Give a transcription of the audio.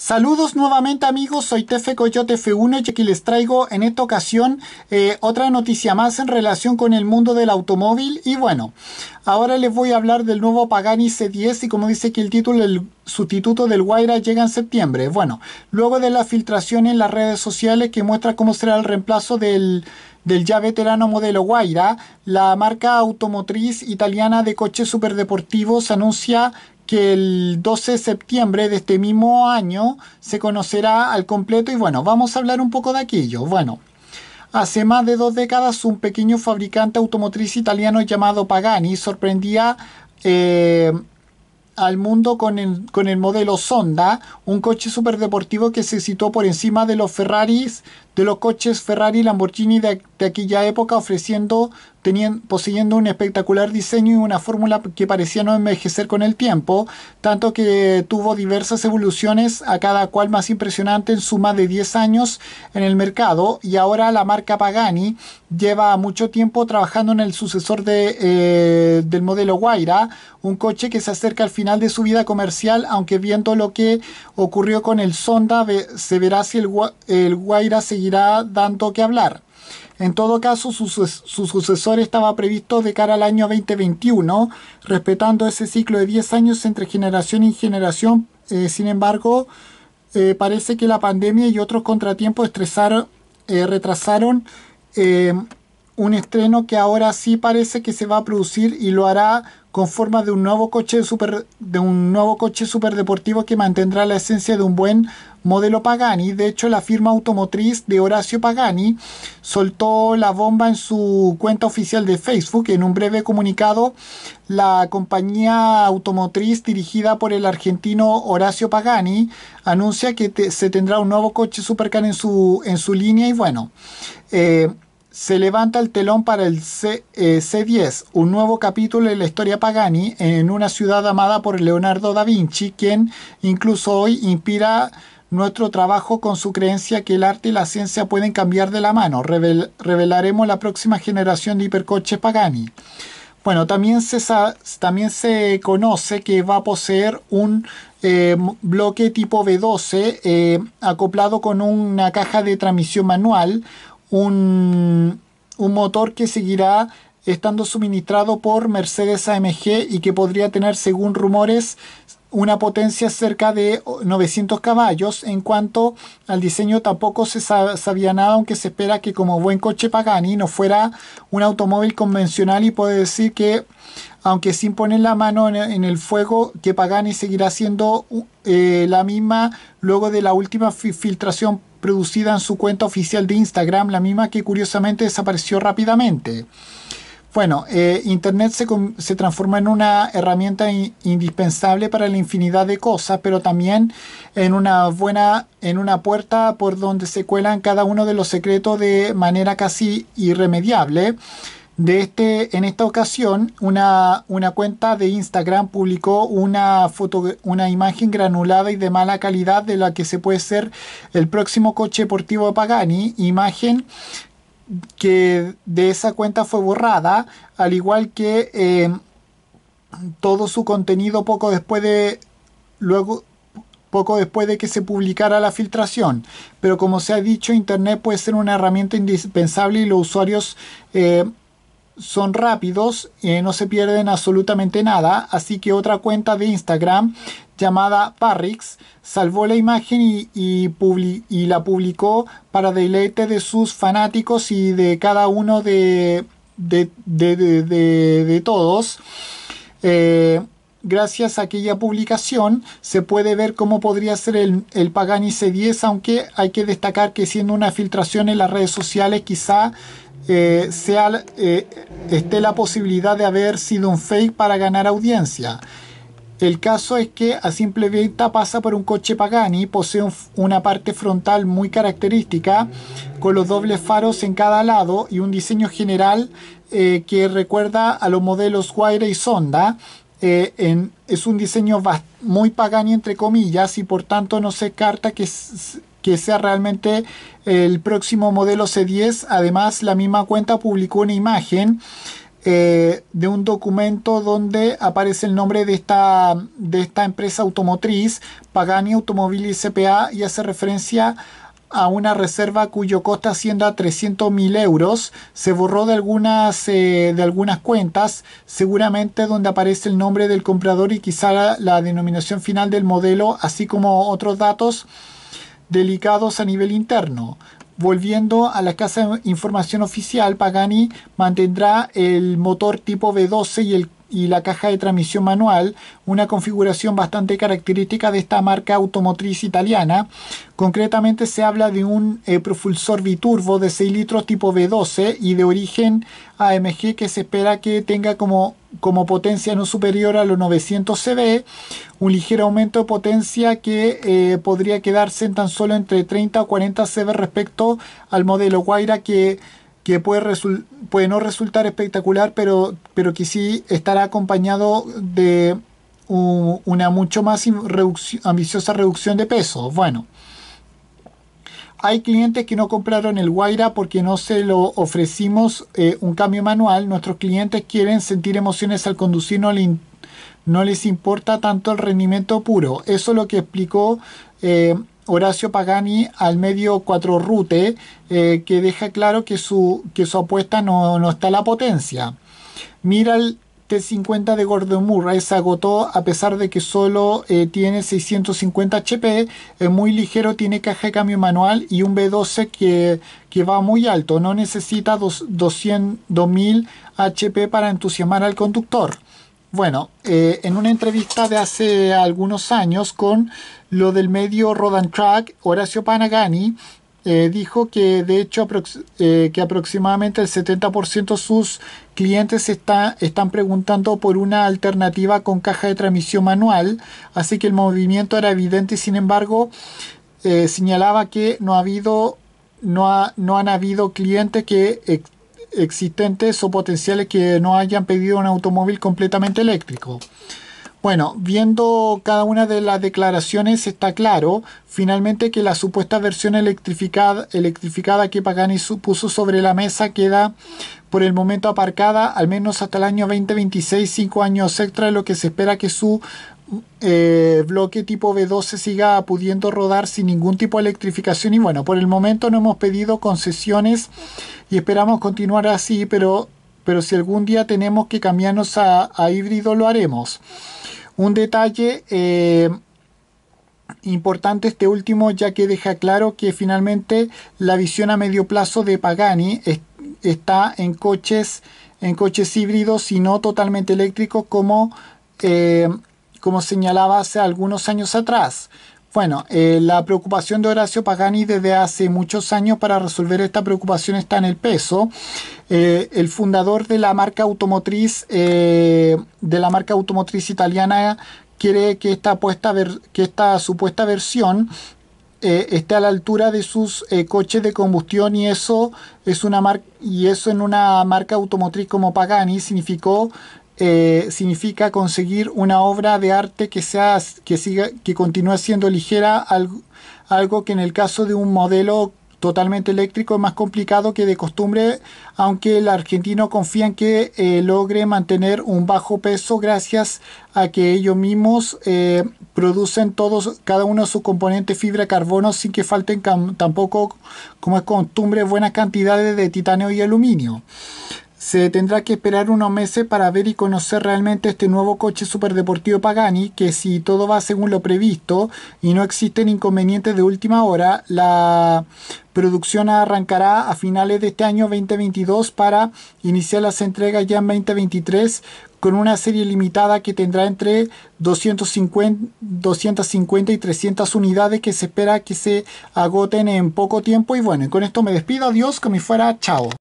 Saludos nuevamente amigos, soy Tefe Coyote F1 y aquí les traigo en esta ocasión eh, otra noticia más en relación con el mundo del automóvil y bueno, ahora les voy a hablar del nuevo Pagani C10 y como dice que el título el sustituto del Huayra llega en septiembre. Bueno, luego de la filtración en las redes sociales que muestra cómo será el reemplazo del del ya veterano modelo Guaira, la marca automotriz italiana de coches superdeportivos anuncia que el 12 de septiembre de este mismo año se conocerá al completo y bueno, vamos a hablar un poco de aquello. Bueno, hace más de dos décadas un pequeño fabricante automotriz italiano llamado Pagani sorprendía eh, al mundo con el, con el modelo Sonda, un coche superdeportivo que se situó por encima de los Ferraris de los coches Ferrari y Lamborghini de, aquella época, ofreciendo, teniendo, poseyendo un espectacular diseño y una fórmula que parecía no envejecer con el tiempo, tanto que tuvo diversas evoluciones, a cada cual más impresionante en suma de 10 años en el mercado, y ahora la marca Pagani lleva mucho tiempo trabajando en el sucesor eh, del modelo Guaira, un coche que se acerca al final de su vida comercial, aunque viendo lo que ocurrió con el Sonda, se verá si el, el Guaira seguirá dando que hablar. En todo caso, su, sucesor estaba previsto de cara al año 2021, respetando ese ciclo de 10 años entre generación y generación. Eh, sin embargo, eh, parece que la pandemia y otros contratiempos estresaron, eh, retrasaron un estreno que ahora sí parece que se va a producir y lo hará con forma de un nuevo coche super, de un nuevo coche superdeportivo que mantendrá la esencia de un buen modelo Pagani. De hecho, la firma automotriz de Horacio Pagani soltó la bomba en su cuenta oficial de Facebook. En un breve comunicado, la compañía automotriz dirigida por el argentino Horacio Pagani anuncia que se tendrá un nuevo coche Supercar en su, en su línea y bueno. Eh, se levanta el telón para el C, 10 eh, un nuevo capítulo en la historia Pagani en una ciudad amada por Leonardo da Vinci, quien incluso hoy inspira nuestro trabajo con su creencia que el arte y la ciencia pueden cambiar de la mano. revelaremos la próxima generación de hipercoches Pagani. Bueno, también se, también se conoce que va a poseer un eh, bloque tipo B12 eh, acoplado con una caja de transmisión manual, un, motor que seguirá estando suministrado por Mercedes AMG y que podría tener, según rumores, una potencia cerca de 900 caballos. En cuanto al diseño tampoco se sabía nada, aunque se espera que como buen coche Pagani no fuera un automóvil convencional y puede decir que, aunque sin poner la mano en el fuego, que Pagani seguirá siendo eh, la misma luego de la última filtración producida en su cuenta oficial de Instagram, la misma que curiosamente desapareció rápidamente. Bueno, eh, Internet se, transforma en una herramienta indispensable para la infinidad de cosas, pero también en una buena, en una puerta por donde se cuelan cada uno de los secretos de manera casi irremediable este, en esta ocasión, una, cuenta de Instagram publicó una, foto, una imagen granulada y de mala calidad de la que se puede ser el próximo coche deportivo Pagani, imagen que de esa cuenta fue borrada, al igual que eh, todo su contenido poco después de luego poco después de que se publicara la filtración. Pero como se ha dicho, Internet puede ser una herramienta indispensable y los usuarios eh, son rápidos, no se pierden absolutamente nada, así que otra cuenta de Instagram llamada Parrix salvó la imagen y, la publicó para deleite de sus fanáticos y de cada uno de, de todos. Eh, gracias a aquella publicación se puede ver cómo podría ser el, Pagani C10, aunque hay que destacar que siendo una filtración en las redes sociales quizá eh, sea, eh, esté la posibilidad de haber sido un fake para ganar audiencia. El caso es que a simple vista pasa por un coche Pagani, posee una parte frontal muy característica, con los dobles faros en cada lado y un diseño general eh, que recuerda a los modelos Huayra y Sonda, eh, es un diseño muy Pagani entre comillas y por tanto no se carta que, que sea realmente el próximo modelo C10. Además, la misma cuenta publicó una imagen eh, de un documento donde aparece el nombre de esta, de esta empresa automotriz, Pagani Automobili CPA y hace referencia a a una reserva cuyo coste ascienda a mil euros. Se borró de algunas, eh, de algunas cuentas, seguramente donde aparece el nombre del comprador y quizá la, denominación final del modelo, así como otros datos delicados a nivel interno. Volviendo a la escasa información oficial, Pagani mantendrá el motor tipo V12 y el y la caja de transmisión manual, una configuración bastante característica de esta marca automotriz italiana. Concretamente se habla de un eh, propulsor biturbo de 6 litros tipo V12 y de origen AMG que se espera que tenga como, como potencia no superior a los 900 CV, un ligero aumento de potencia que eh, podría quedarse en tan solo entre 30 o 40 CV respecto al modelo Guaira que que puede, no resultar espectacular, pero, pero que sí estará acompañado de una mucho más ambiciosa reducción de peso. Bueno, hay clientes que no compraron el Guaira porque no se lo ofrecimos eh, un cambio manual. Nuestros clientes quieren sentir emociones al conducir, no, les importa tanto el rendimiento puro. Eso es lo que explicó. Eh, Horacio Pagani al medio 4 Rute, eh, que deja claro que su, que su apuesta no, está a la potencia. Mira el T50 de Gordon Murray se agotó a pesar de que solo eh, tiene 650 HP, es muy ligero, tiene caja de cambio manual y un B12 que, va muy alto, no necesita 200, 2000 HP para entusiasmar al conductor. Bueno, eh, en una entrevista de hace algunos años con lo del medio Rodan Track, Horacio Panagani eh, dijo que de hecho eh, que aproximadamente el 70% de sus clientes están preguntando por una alternativa con caja de transmisión manual, así que el movimiento era evidente y sin embargo señalaba que no ha habido no, no han habido clientes que existentes o potenciales que no hayan pedido un automóvil completamente eléctrico. Bueno, viendo cada una de las declaraciones está claro finalmente que la supuesta versión electrificada, electrificada que Pagani puso sobre la mesa queda por el momento aparcada al menos hasta el año 2026, 5 años extra de lo que se espera que su eh, bloque tipo B12 siga pudiendo rodar sin ningún tipo de electrificación y bueno, por el momento no hemos pedido concesiones y esperamos continuar así, pero, pero si algún día tenemos que cambiarnos a, híbrido lo haremos. Un detalle eh, importante este último ya que deja claro que finalmente la visión a medio plazo de Pagani está en coches, en coches híbridos y no totalmente eléctricos como, eh, como señalaba hace algunos años atrás bueno, eh, la preocupación de Horacio Pagani desde hace muchos años para resolver esta preocupación está en el peso. Eh, el fundador de la marca automotriz, eh, de la marca automotriz italiana, quiere que esta, que esta supuesta versión esté a la altura de sus coches de combustión y eso es una y eso en una marca automotriz como Pagani significó eh, significa conseguir una obra de arte que, sea, que, siga, que continúe siendo ligera, algo, que en el caso de un modelo totalmente eléctrico es más complicado que de costumbre, aunque el argentino confía en que eh, logre mantener un bajo peso gracias a que ellos mismos eh, producen todos, cada uno de sus componentes fibra carbono sin que falten tampoco, como es costumbre, buenas cantidades de titanio y aluminio. Se tendrá que esperar unos meses para ver y conocer realmente este nuevo coche superdeportivo Pagani, que si todo va según lo previsto y no existen inconvenientes de última hora, la producción arrancará a finales de este año 2022 para iniciar las entregas ya en 2023 con una serie limitada que tendrá entre 250, 250 y 300 unidades que se espera que se agoten en poco tiempo. Y bueno, con esto me despido. Adiós, que me fuera. Chao.